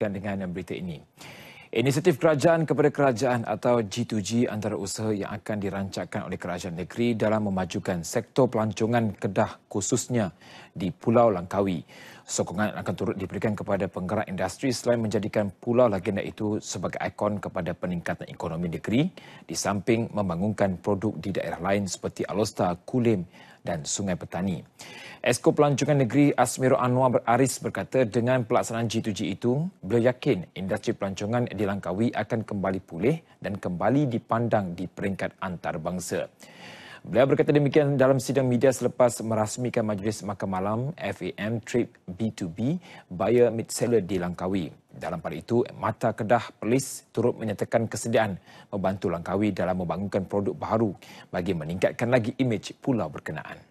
dan dengan berita ini. Inisiatif kerajaan kepada kerajaan atau G2G antara usaha yang akan dirancangkan oleh kerajaan negeri dalam memajukan sektor pelancongan Kedah khususnya di Pulau Langkawi. Sokongan akan turut diberikan kepada penggerak industri selain menjadikan Pulau Lagenda itu sebagai ikon kepada peningkatan ekonomi negeri di samping membangunkan produk di daerah lain seperti Alostar, Kulim dan Sungai Petani. Esko Pelancongan Negeri Asmiro Anwar Aris berkata dengan pelaksanaan G2G itu, beliau yakin industri pelancongan di Langkawi akan kembali pulih dan kembali dipandang di peringkat antarabangsa. Beliau berkata demikian dalam sidang media selepas merasmikan majlis makan malam FAM Trip B2B Buyer Mid Seller di Langkawi. Dalam pada itu, Mata Kedah Perlis turut menyatakan kesediaan membantu Langkawi dalam membangunkan produk baru bagi meningkatkan lagi imej pulau berkenaan.